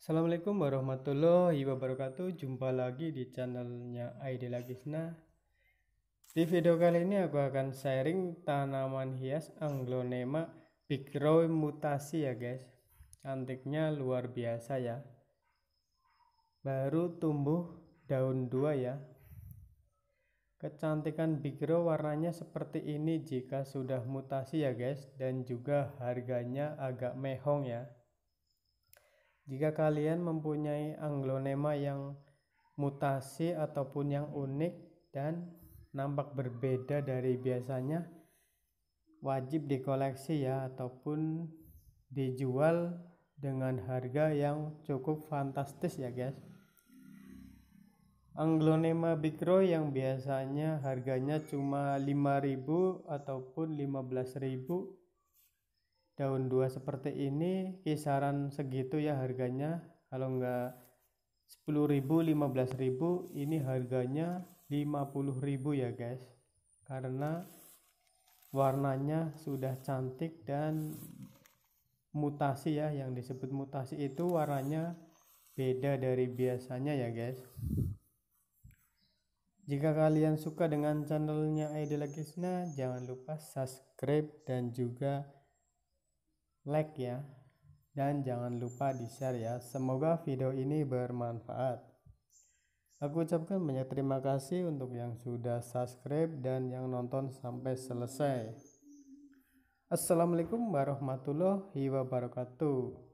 Assalamualaikum warahmatullahi wabarakatuh Jumpa lagi di channelnya ID Lagisna. Di video kali ini aku akan sharing tanaman hias anglonema Big Roy mutasi ya guys Antiknya luar biasa ya Baru tumbuh daun dua ya Kecantikan Big warnanya seperti ini jika sudah mutasi ya guys dan juga harganya agak mehong ya jika kalian mempunyai anglonema yang mutasi ataupun yang unik dan nampak berbeda dari biasanya, wajib dikoleksi ya ataupun dijual dengan harga yang cukup fantastis ya guys. Anglonema Bigro yang biasanya harganya cuma 5000 ataupun 15000 daun dua seperti ini kisaran segitu ya harganya kalau enggak 10.000 15.000 ini harganya 50.000 ya guys karena warnanya sudah cantik dan mutasi ya yang disebut mutasi itu warnanya beda dari biasanya ya guys jika kalian suka dengan channelnya Idela Kisna, jangan lupa subscribe dan juga like ya, dan jangan lupa di-share ya. Semoga video ini bermanfaat. Aku ucapkan banyak terima kasih untuk yang sudah subscribe dan yang nonton sampai selesai. Assalamualaikum warahmatullahi wabarakatuh.